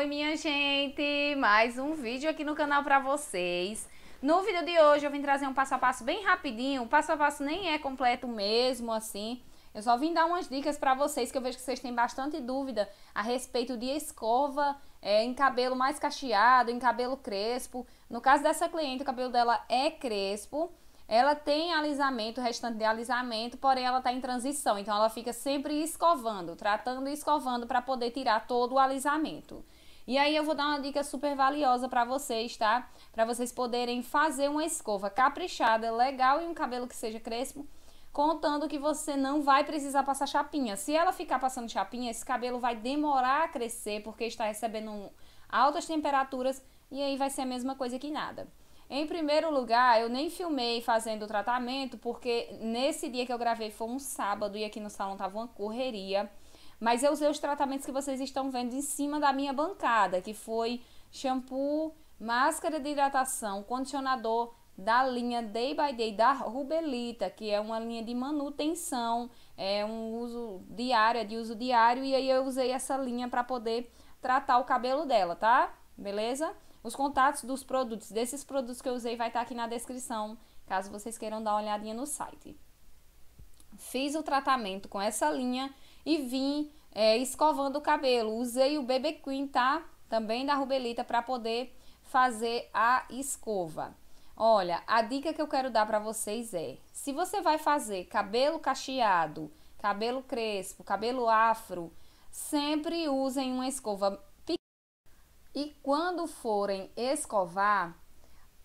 Oi, minha gente! Mais um vídeo aqui no canal para vocês. No vídeo de hoje eu vim trazer um passo a passo bem rapidinho. O passo a passo nem é completo mesmo, assim. Eu só vim dar umas dicas para vocês, que eu vejo que vocês têm bastante dúvida a respeito de escova é, em cabelo mais cacheado, em cabelo crespo. No caso dessa cliente, o cabelo dela é crespo. Ela tem alisamento, restante de alisamento, porém ela está em transição. Então ela fica sempre escovando, tratando e escovando para poder tirar todo o alisamento. E aí eu vou dar uma dica super valiosa para vocês, tá? Para vocês poderem fazer uma escova caprichada, legal e um cabelo que seja crespo, contando que você não vai precisar passar chapinha. Se ela ficar passando chapinha, esse cabelo vai demorar a crescer porque está recebendo altas temperaturas e aí vai ser a mesma coisa que nada. Em primeiro lugar, eu nem filmei fazendo o tratamento, porque nesse dia que eu gravei foi um sábado e aqui no salão tava uma correria. Mas eu usei os tratamentos que vocês estão vendo em cima da minha bancada, que foi shampoo, máscara de hidratação, condicionador da linha Day by Day da Rubelita, que é uma linha de manutenção, é um uso diário, é de uso diário, e aí eu usei essa linha para poder tratar o cabelo dela, tá? Beleza? Os contatos dos produtos, desses produtos que eu usei, vai estar tá aqui na descrição, caso vocês queiram dar uma olhadinha no site. Fiz o tratamento com essa linha e vim é, escovando o cabelo. Usei o BB Queen, tá? Também da Rubelita para poder fazer a escova. Olha, a dica que eu quero dar para vocês é: se você vai fazer cabelo cacheado, cabelo crespo, cabelo afro, sempre usem uma escova pequena. E quando forem escovar,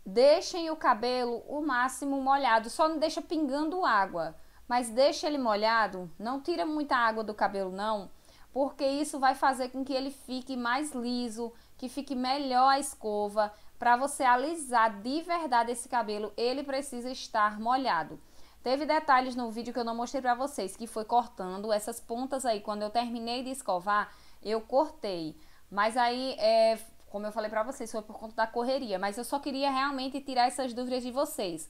deixem o cabelo o máximo molhado, só não deixa pingando água mas deixa ele molhado, não tira muita água do cabelo não, porque isso vai fazer com que ele fique mais liso, que fique melhor a escova. Para você alisar de verdade esse cabelo, ele precisa estar molhado. Teve detalhes no vídeo que eu não mostrei para vocês, que foi cortando essas pontas aí. Quando eu terminei de escovar, eu cortei. Mas aí, é, como eu falei para vocês, foi por conta da correria. Mas eu só queria realmente tirar essas dúvidas de vocês.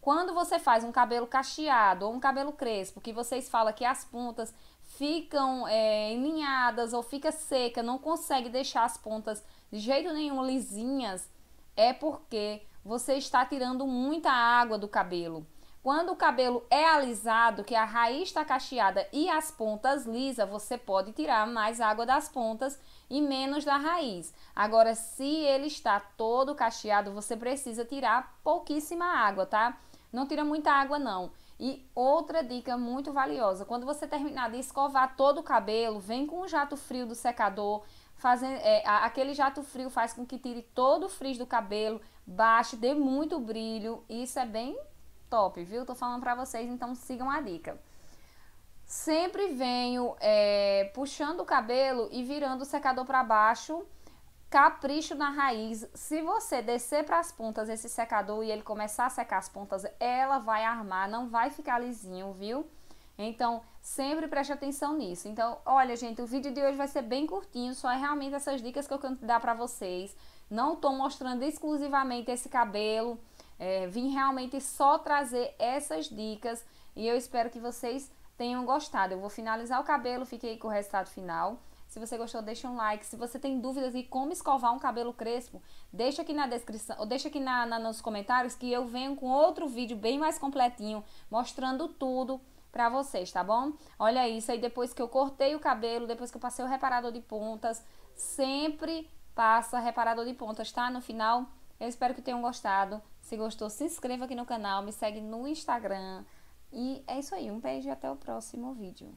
Quando você faz um cabelo cacheado ou um cabelo crespo, que vocês falam que as pontas ficam é, enlinhadas ou fica seca, não consegue deixar as pontas de jeito nenhum lisinhas, é porque você está tirando muita água do cabelo. Quando o cabelo é alisado, que a raiz está cacheada e as pontas lisa, você pode tirar mais água das pontas e menos da raiz. Agora, se ele está todo cacheado, você precisa tirar pouquíssima água, tá? Não tira muita água não. E outra dica muito valiosa, quando você terminar de escovar todo o cabelo, vem com um jato frio do secador, fazendo, é, aquele jato frio faz com que tire todo o frizz do cabelo, baixe, dê muito brilho, isso é bem top, viu? Tô falando pra vocês, então sigam a dica. Sempre venho é, puxando o cabelo e virando o secador para baixo, capricho na raiz. Se você descer para as pontas esse secador e ele começar a secar as pontas, ela vai armar, não vai ficar lisinho, viu? Então, sempre preste atenção nisso. Então, olha, gente, o vídeo de hoje vai ser bem curtinho, só é realmente essas dicas que eu quero dar para vocês. Não tô mostrando exclusivamente esse cabelo é, vim realmente só trazer essas dicas e eu espero que vocês tenham gostado. Eu vou finalizar o cabelo, fiquei com o resultado final. Se você gostou, deixa um like. Se você tem dúvidas de como escovar um cabelo crespo, deixa aqui na descrição, ou deixa aqui na, na nos comentários que eu venho com outro vídeo bem mais completinho, mostrando tudo pra vocês, tá bom? Olha isso aí, depois que eu cortei o cabelo, depois que eu passei o reparador de pontas, sempre passa reparador de pontas, tá? No final, eu espero que tenham gostado. Se gostou, se inscreva aqui no canal, me segue no Instagram. E é isso aí, um beijo e até o próximo vídeo.